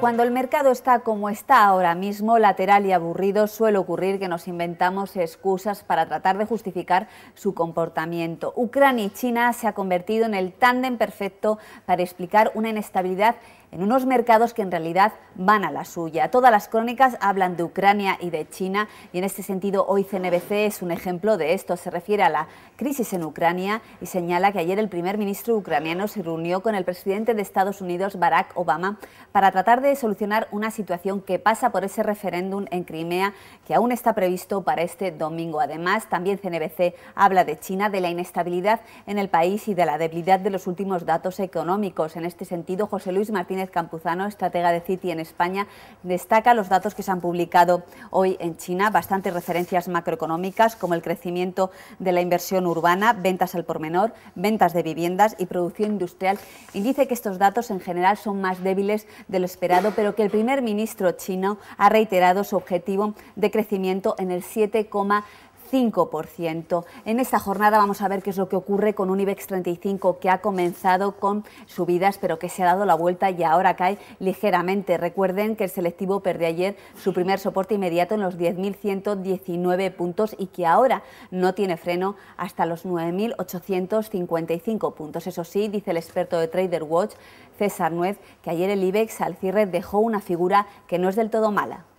Cuando el mercado está como está ahora mismo, lateral y aburrido, suele ocurrir que nos inventamos excusas para tratar de justificar su comportamiento. Ucrania y China se ha convertido en el tándem perfecto para explicar una inestabilidad en unos mercados que en realidad van a la suya. Todas las crónicas hablan de Ucrania y de China y en este sentido hoy CNBC es un ejemplo de esto. Se refiere a la crisis en Ucrania y señala que ayer el primer ministro ucraniano se reunió con el presidente de Estados Unidos Barack Obama para tratar de solucionar una situación que pasa por ese referéndum en Crimea que aún está previsto para este domingo. Además, también CNBC habla de China, de la inestabilidad en el país y de la debilidad de los últimos datos económicos. En este sentido, José Luis Martínez Campuzano, estratega de Citi en España, destaca los datos que se han publicado hoy en China, bastantes referencias macroeconómicas como el crecimiento de la inversión urbana, ventas al por menor, ventas de viviendas y producción industrial. Y dice que estos datos en general son más débiles de lo esperado, pero que el primer ministro chino ha reiterado su objetivo de crecimiento en el 7, 5%. En esta jornada vamos a ver qué es lo que ocurre con un IBEX 35 que ha comenzado con subidas pero que se ha dado la vuelta y ahora cae ligeramente. Recuerden que el selectivo perdió ayer su primer soporte inmediato en los 10.119 puntos y que ahora no tiene freno hasta los 9.855 puntos. Eso sí, dice el experto de Trader Watch, César Nuez, que ayer el IBEX al cierre dejó una figura que no es del todo mala.